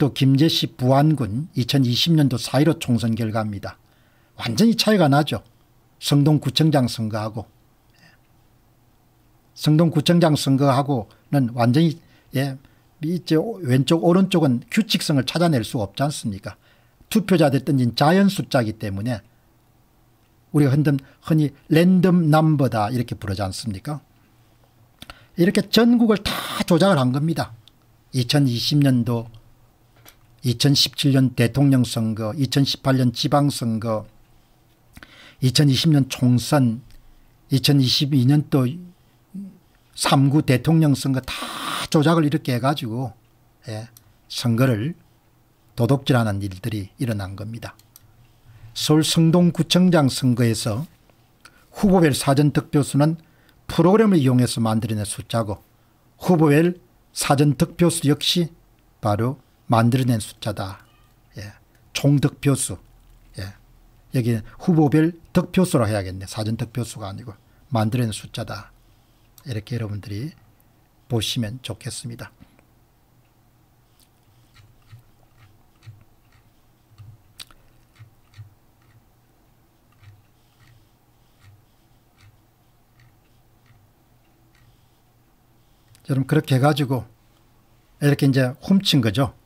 또 김제시 부안군 2020년도 4.15 총선 결과입니다. 완전히 차이가 나죠. 성동구청장 선거하고 성동구청장 선거하고는 완전히 예, 이제 왼쪽 오른쪽은 규칙성을 찾아낼 수 없지 않습니까 투표자들 던진 자연 숫자이기 때문에 우리가 흔든, 흔히 랜덤 넘버다 이렇게 부르지 않습니까 이렇게 전국을 다 조작을 한 겁니다. 2020년도 2017년 대통령 선거, 2018년 지방선거, 2020년 총선, 2022년 또 3구 대통령 선거 다 조작을 이렇게 해가지고 예, 선거를 도둑질하는 일들이 일어난 겁니다. 서울 성동구청장 선거에서 후보별 사전득표수는 프로그램을 이용해서 만들어낸 숫자고 후보별 사전득표수 역시 바로 만들어낸 숫자다. 예. 총 득표수. 예. 여기 후보별 득표수라 해야겠네. 사전 득표수가 아니고 만들어낸 숫자다. 이렇게 여러분들이 보시면 좋겠습니다. 여러분 그렇게 해가지고 이렇게 이제 훔친 거죠.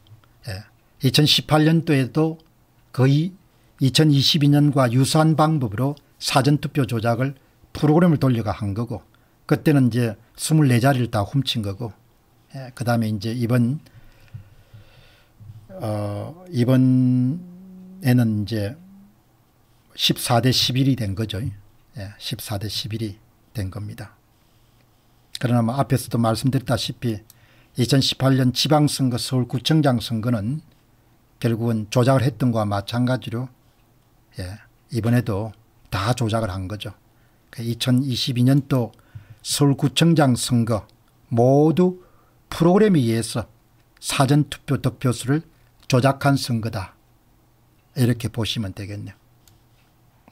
2018년도에도 예. 거의 2022년과 유사한 방법으로 사전투표 조작을 프로그램을 돌려가 한 거고 그때는 이제 24자리를 다 훔친 거고 예. 그 다음에 이제 이번 어, 이번에는 이제 14대 11이 된 거죠. 예, 14대 11이 된 겁니다. 그러나 뭐 앞에서도 말씀드렸다시피 2018년 지방선거 서울구청장 선거는 결국은 조작을 했던 거와 마찬가지로 예, 이번에도 다 조작을 한 거죠. 2022년도 그 서울구청장 선거 모두 프로그램에 의해서 사전투표 득표수를 조작한 선거다. 이렇게 보시면 되겠네요.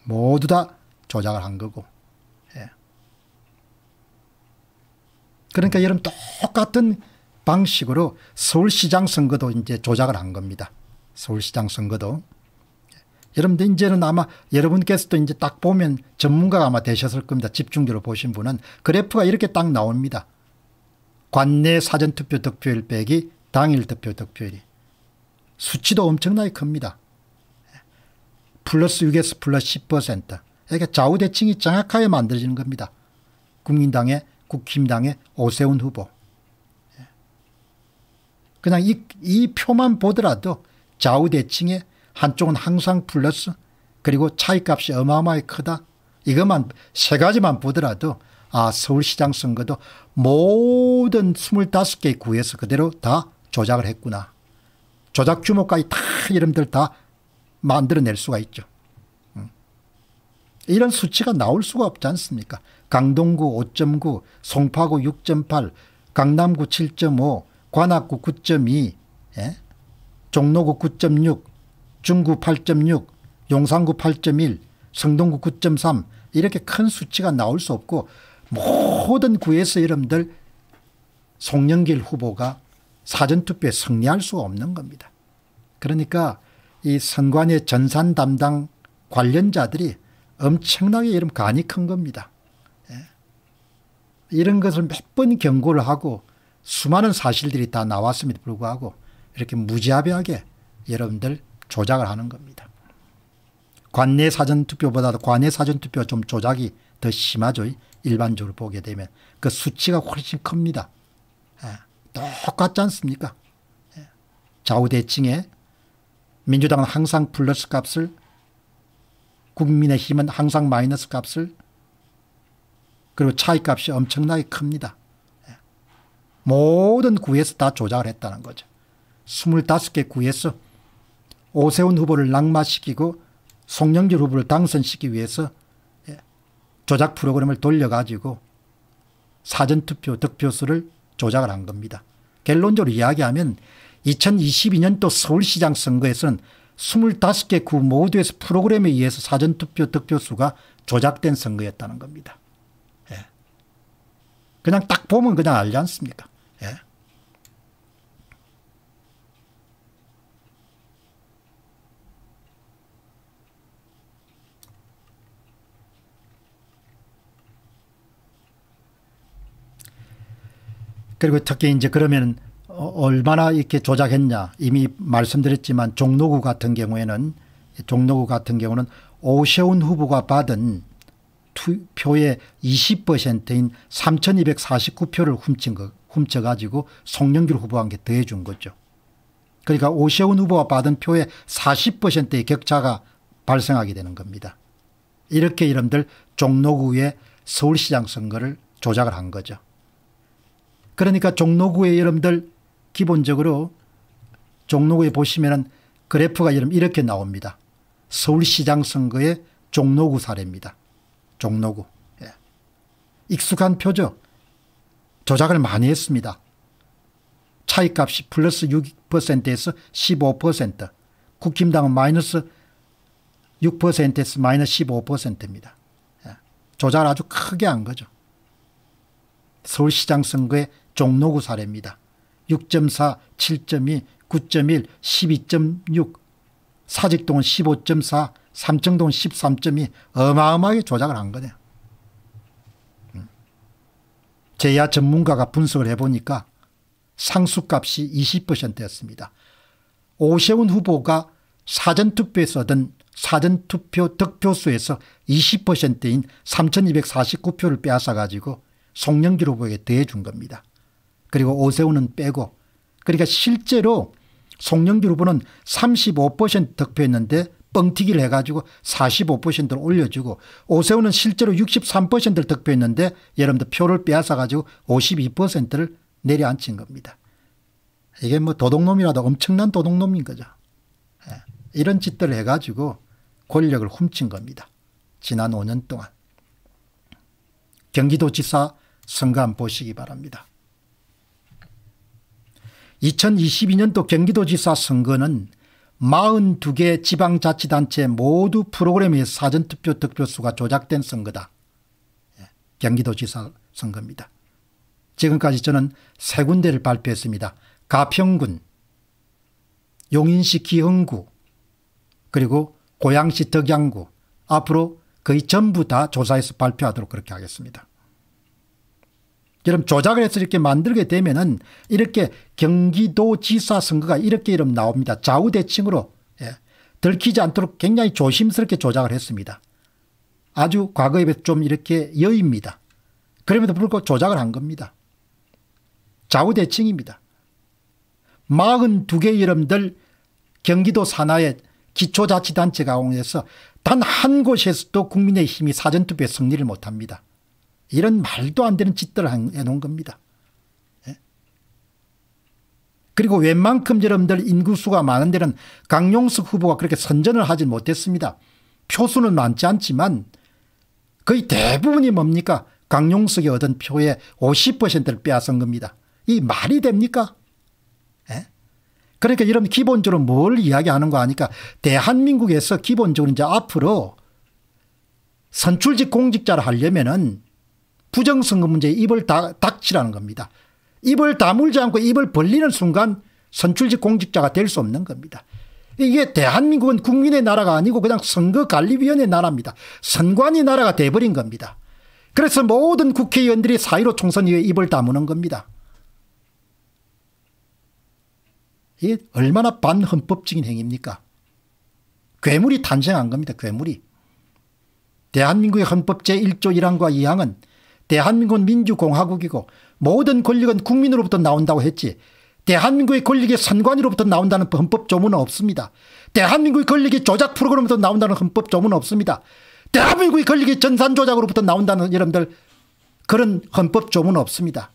모두 다 조작을 한 거고. 예. 그러니까 여러분 똑같은 방식으로 서울시장 선거도 이제 조작을 한 겁니다. 서울시장 선거도. 여러분들 이제는 아마 여러분께서도 이제 딱 보면 전문가가 아마 되셨을 겁니다. 집중적으로 보신 분은 그래프가 이렇게 딱 나옵니다. 관내 사전투표 득표율 빼기 당일 득표 득표율이 수치도 엄청나게 큽니다. 플러스 6에서 플러스 10% 그러니까 좌우대칭이 정확하게 만들어지는 겁니다. 국민당의 국힘당의 오세훈 후보 그냥 이, 이 표만 보더라도 좌우대칭에 한쪽은 항상 플러스 그리고 차이값이 어마어마하게 크다. 이것만 세 가지만 보더라도 아 서울시장 선거도 모든 2 5개 구에서 그대로 다 조작을 했구나. 조작 규모까지 다 이름들 다 만들어낼 수가 있죠. 음. 이런 수치가 나올 수가 없지 않습니까? 강동구 5.9, 송파구 6.8, 강남구 7.5, 관악구 9.2, 예? 종로구 9.6, 중구 8.6, 용산구 8.1, 성동구 9.3 이렇게 큰 수치가 나올 수 없고 모든 구에서 여러분들 송영길 후보가 사전투표에 승리할 수가 없는 겁니다. 그러니까 이 선관위 전산 담당 관련자들이 엄청나게 이름 간이 큰 겁니다. 예. 이런 것을 몇 번 경고를 하고 수많은 사실들이 다 나왔음에도 불구하고 이렇게 무자비하게 여러분들 조작을 하는 겁니다. 관내 사전투표보다도 관내 사전투표 좀 조작이 더 심하죠. 일반적으로 보게 되면 그 수치가 훨씬 큽니다. 예. 똑같지 않습니까? 예. 좌우대칭에 민주당은 항상 플러스 값을 국민의힘은 항상 마이너스 값을 그리고 차이값이 엄청나게 큽니다. 모든 구에서 다 조작을 했다는 거죠. 25개 구에서 오세훈 후보를 낙마시키고 송영길 후보를 당선시키기 위해서 예, 조작 프로그램을 돌려가지고 사전투표 득표수를 조작을 한 겁니다. 결론적으로 이야기하면 2022년도 서울시장 선거에서는 25개 구 모두에서 프로그램에 의해서 사전투표 득표수가 조작된 선거였다는 겁니다. 예. 그냥 딱 보면 그냥 알지 않습니까? 그리고 특히 이제 그러면 어, 얼마나 이렇게 조작했냐 이미 말씀드렸지만 종로구 같은 경우에는 종로구 같은 경우는 오세훈 후보가 받은 투표의 20%인 3,249표를 훔친 거, 훔쳐가지고 송영길 후보한테 더해준 거죠. 그러니까 오세훈 후보가 받은 표의 40%의 격차가 발생하게 되는 겁니다. 이렇게 이름들 종로구의 서울시장 선거를 조작을 한 거죠. 그러니까 종로구의 여러분들 기본적으로 종로구에 보시면 그래프가 여러분 이렇게 나옵니다. 서울시장 선거의 종로구 사례입니다. 종로구. 예. 익숙한 표죠. 조작을 많이 했습니다. 차이값이 플러스 6%에서 15% 국힘당은 마이너스 6%에서 마이너스 15%입니다. 예. 조작을 아주 크게 한 거죠. 서울시장 선거의 종로구 사례입니다. 6.4, 7.2, 9.1, 12.6, 사직동은 15.4, 삼청동은 13.2 어마어마하게 조작을 한 거네요. 음. 제야 전문가가 분석을 해보니까 상수값이 20%였습니다. 오세훈 후보가 사전투표에서 얻은 사전투표 득표수에서 20%인 3249표를 빼앗아가지고 송영길 후보에게 대해준 겁니다. 그리고 오세훈은 빼고 그러니까 실제로 송영길 후보는 35% 득표했는데 뻥튀기를 해가지고 45%를 올려주고 오세훈은 실제로 63%를 득표했는데 여러분들 표를 빼앗아가지고 52%를 내려앉힌 겁니다. 이게 뭐 도둑놈이라도 엄청난 도둑놈인 거죠. 예. 이런 짓들을 해가지고 권력을 훔친 겁니다. 지난 5년 동안. 경기도지사 선거 보시기 바랍니다. 2022년도 경기도지사 선거는 42개 지방자치단체 모두 프로그램의 사전투표 득표수가 조작된 선거다. 예, 경기도지사 선거입니다. 지금까지 저는 세 군데를 발표했습니다. 가평군, 용인시 기흥구, 그리고 고양시 덕양구 앞으로 거의 전부 다 조사해서 발표하도록 그렇게 하겠습니다. 여러분 조작을 해서 이렇게 만들게 되면은 이렇게 경기도지사 선거가 이렇게 이름 나옵니다. 좌우대칭으로 예. 들키지 않도록 굉장히 조심스럽게 조작을 했습니다. 아주 과거에 비해서 좀 이렇게 여입니다. 그럼에도 불구하고 조작을 한 겁니다. 좌우대칭입니다. 42개 이름들 경기도 산하의 기초자치단체가 오해서 단 한 곳에서도 국민의힘이 사전투표에 승리를 못합니다. 이런 말도 안 되는 짓들 해놓은 겁니다. 예? 그리고 웬만큼 여러분들 인구수가 많은 데는 강용석 후보가 그렇게 선전을 하지 못했습니다. 표수는 많지 않지만 거의 대부분이 뭡니까? 강용석이 얻은 표의 50%를 빼앗은 겁니다. 이 말이 됩니까? 예? 그러니까 이런 기본적으로 뭘 이야기하는 거 아니까 대한민국에서 기본적으로 이제 앞으로 선출직 공직자를 하려면은 부정선거 문제에 입을 다, 닥치라는 겁니다. 입을 다물지 않고 입을 벌리는 순간 선출직 공직자가 될 수 없는 겁니다. 이게 대한민국은 국민의 나라가 아니고 그냥 선거관리위원회 나라입니다. 선관위 나라가 돼버린 겁니다. 그래서 모든 국회의원들이 사이로 총선 이후에 입을 다무는 겁니다. 이게 얼마나 반헌법적인 행위입니까? 괴물이 탄생한 겁니다. 괴물이. 대한민국의 헌법 제1조 1항과 2항은 대한민국은 민주공화국이고 모든 권력은 국민으로부터 나온다고 했지 대한민국의 권력이 선관위로부터 나온다는 헌법 조문은 없습니다. 대한민국의 권력이 조작 프로그램부터 나온다는 헌법 조문은 없습니다. 대한민국의 권력이 전산 조작으로부터 나온다는 여러분들 그런 헌법 조문은 없습니다.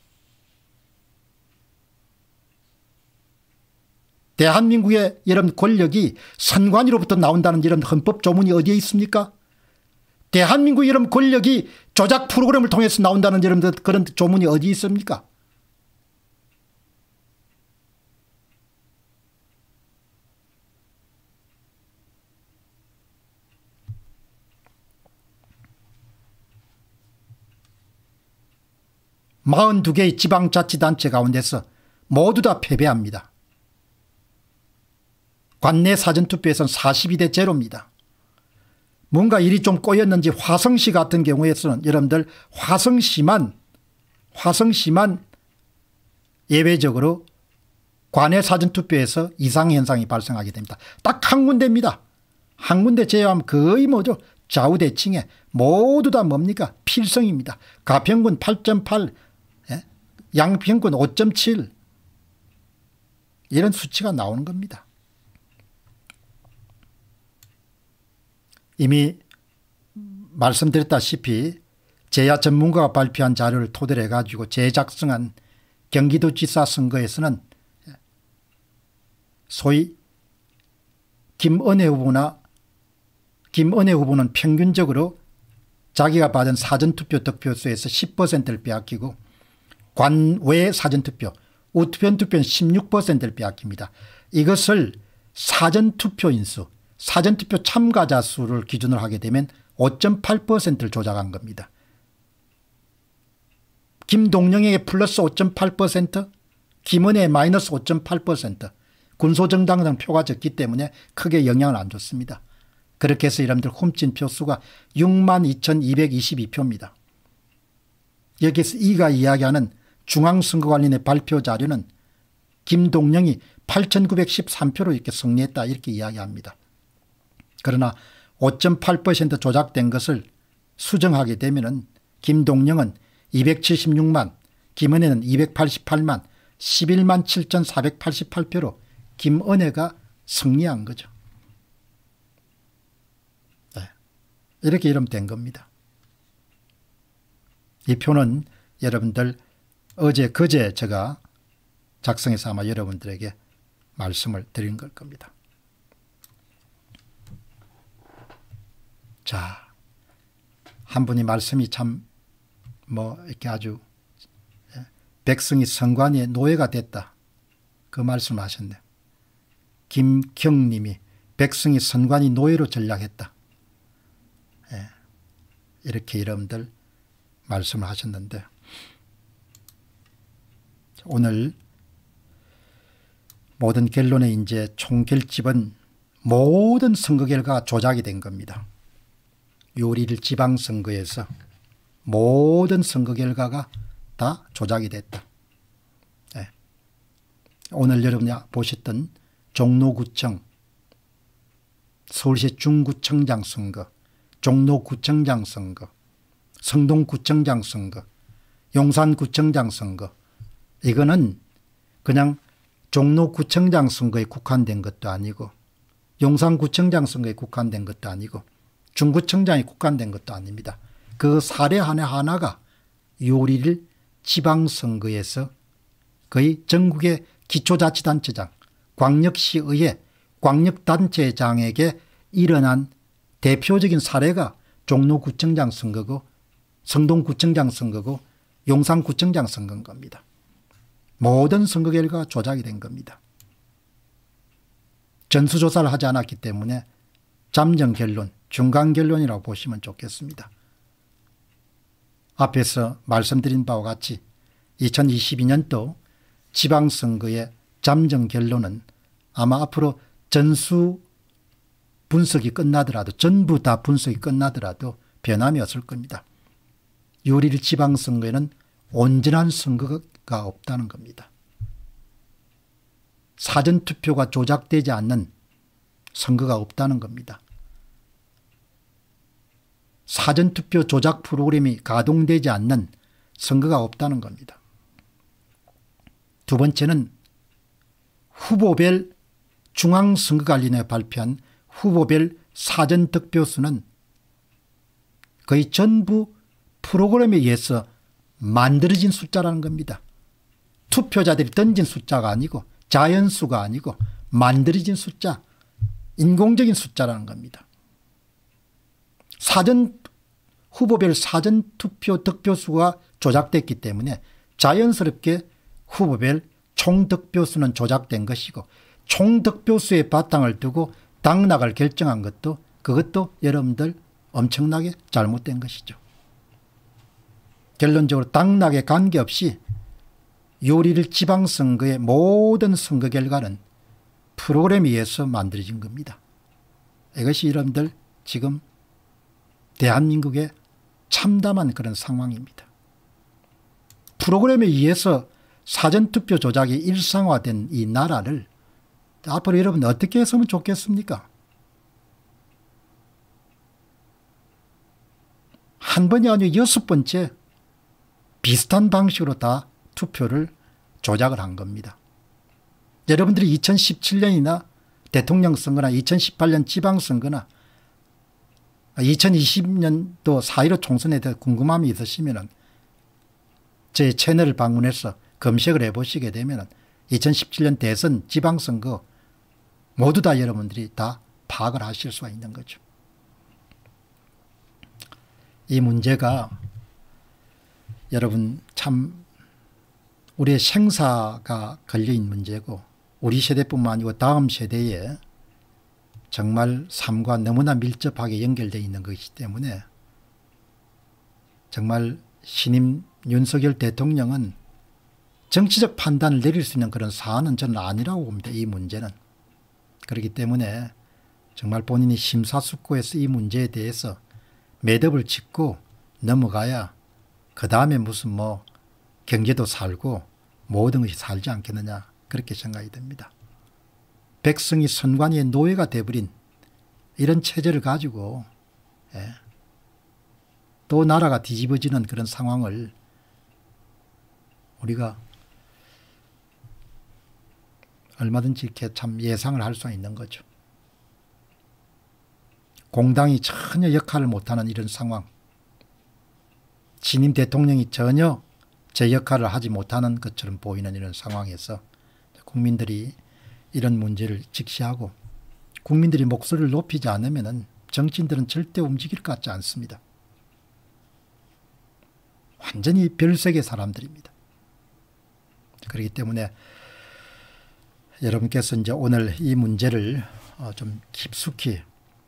대한민국의 이런 권력이 선관위로부터 나온다는 이런 헌법 조문이 어디에 있습니까? 대한민국 이름 권력이 조작 프로그램을 통해서 나온다는 이런 그런 조문이 어디 있습니까? 마흔 개의 지방자치단체 가운데서 모두 다 패배합니다. 관내 사전투표에선 42대 제로입니다. 뭔가 일이 좀 꼬였는지 화성시 같은 경우에서는 여러분들 화성시만 화성시만 예외적으로 관외 사전투표에서 이상현상이 발생하게 됩니다. 딱 한 군데입니다. 한 군데 제외하면 거의 뭐죠? 좌우대칭에 모두 다 뭡니까? 필성입니다. 가평군 8.8 예? 양평군 5.7 이런 수치가 나오는 겁니다. 이미 말씀드렸다시피 제야 전문가가 발표한 자료를 토대로 해가지고 재작성한 경기도지사 선거에서는 소위 김은혜 후보나 김은혜 후보는 평균적으로 자기가 받은 사전투표 득표수에서 10%를 빼앗기고 관외 사전투표 우투표투표는 16%를 빼앗깁니다. 이것을 사전투표 인수 사전투표 참가자 수를 기준으로 하게 되면 5.8%를 조작한 겁니다. 김동영에게 플러스 5.8%, 김은혜에 마이너스 5.8%, 군소정당은 표가 적기 때문에 크게 영향을 안 줬습니다. 그렇게 해서 이람들 훔친 표수가 62,222표입니다. 여기서 이가 이야기하는 중앙선거관리의 발표 자료는 김동영이 8,913표로 이렇게 승리했다 이렇게 이야기합니다. 그러나 5.8% 조작된 것을 수정하게 되면 김동영은 276만 김은혜는 288만 11만 7488표로 김은혜가 승리한 거죠. 네. 이렇게 이름된 겁니다. 이 표는 여러분들 어제 그제 제가 작성해서 아마 여러분들에게 말씀을 드린 걸 겁니다. 자, 한 분이 말씀이 참 뭐 이렇게 아주 예, 백성이 성관의 노예가 됐다. 그 말씀을 하셨네요. 김경님이 백성이 선관이 노예로 전락했다. 예, 이렇게 여러분들 말씀을 하셨는데 오늘 모든 결론의 이제 총결집은 모든 선거 결과 조작이 된 겁니다. 6월 1 지방선거에서 모든 선거 결과가 다 조작이 됐다. 네. 오늘 여러분이 보셨던 종로구청, 서울시 중구청장 선거, 종로구청장 선거, 성동구청장 선거, 용산구청장 선거 이거는 그냥 종로구청장 선거에 국한된 것도 아니고 용산구청장 선거에 국한된 것도 아니고 중구청장이 국간된 것도 아닙니다. 그 사례 하나 하나가 6월 지방선거에서 거의 전국의 기초자치단체장, 광역시의회, 광역단체장에게 일어난 대표적인 사례가 종로구청장 선거고 성동구청장 선거고 용산구청장 선거인 겁니다. 모든 선거 결과 조작이 된 겁니다. 전수조사를 하지 않았기 때문에 잠정 결론, 중간 결론이라고 보시면 좋겠습니다. 앞에서 말씀드린 바와 같이 2022년도 지방선거의 잠정 결론은 아마 앞으로 전수 분석이 끝나더라도 전부 다 분석이 끝나더라도 변함이 없을 겁니다. 6월 1 지방선거에는 온전한 선거가 없다는 겁니다. 사전투표가 조작되지 않는 선거가 없다는 겁니다. 사전투표 조작 프로그램이 가동되지 않는 선거가 없다는 겁니다. 두 번째는 후보별 중앙선거관리내원 발표한 후보별 사전득표수는 거의 전부 프로그램에 의해서 만들어진 숫자라는 겁니다. 투표자들이 던진 숫자가 아니고 자연수가 아니고 만들어진 숫자, 인공적인 숫자라는 겁니다. 사전 후보별 사전 투표 득표수가 조작됐기 때문에 자연스럽게 후보별 총 득표수는 조작된 것이고 총 득표수의 바탕을 두고 당락을 결정한 것도 그것도 여러분들 엄청나게 잘못된 것이죠. 결론적으로 당락에 관계없이 요리를 지방선거의 모든 선거 결과는 프로그램에 의해서 만들어진 겁니다. 이것이 여러분들 지금 대한민국의 참담한 그런 상황입니다. 프로그램에 의해서 사전투표 조작이 일상화된 이 나라를 앞으로 여러분 어떻게 해서면 좋겠습니까? 한 번이 아니고 여섯 번째 비슷한 방식으로 다 투표를 조작을 한 겁니다. 여러분들이 2017년이나 대통령 선거나 2018년 지방선거나 2020년도 4.15 총선에 대해 궁금함이 있으시면 제 채널을 방문해서 검색을 해보시게 되면 2017년 대선 지방선거 모두 다 여러분들이 다 파악을 하실 수가 있는 거죠. 이 문제가 여러분 참 우리의 생사가 걸려있는 문제고 우리 세대뿐만 아니고 다음 세대에 정말 삶과 너무나 밀접하게 연결되어 있는 것이기 때문에 정말 신임 윤석열 대통령은 정치적 판단을 내릴 수 있는 그런 사안은 저는 아니라고 봅니다. 이 문제는. 그렇기 때문에 정말 본인이 심사숙고해서 이 문제에 대해서 매듭을 짓고 넘어가야 그 다음에 무슨 뭐 경제도 살고 모든 것이 살지 않겠느냐 그렇게 생각이 됩니다. 백성이 선관위의 노예가 돼버린 이런 체제를 가지고 예, 또 나라가 뒤집어지는 그런 상황을 우리가 얼마든지 이렇게 참 예상을 할 수 있는 거죠. 공당이 전혀 역할을 못하는 이런 상황 신임 대통령이 전혀 제 역할을 하지 못하는 것처럼 보이는 이런 상황에서 국민들이 이런 문제를 직시하고 국민들이 목소리를 높이지 않으면 정치인들은 절대 움직일 것 같지 않습니다. 완전히 별세계 사람들입니다. 그렇기 때문에 여러분께서 이제 오늘 이 문제를 어, 좀 깊숙이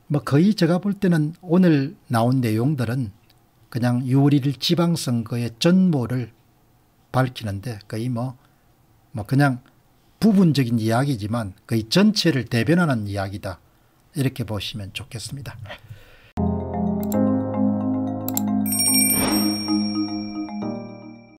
뭐 거의 제가 볼 때는 오늘 나온 내용들은 그냥 6월 1일 지방선거의 전모를 밝히는데 거의 뭐, 뭐 그냥 부분적인 이야기지만 거의 전체를 대변하는 이야기다. 이렇게 보시면 좋겠습니다.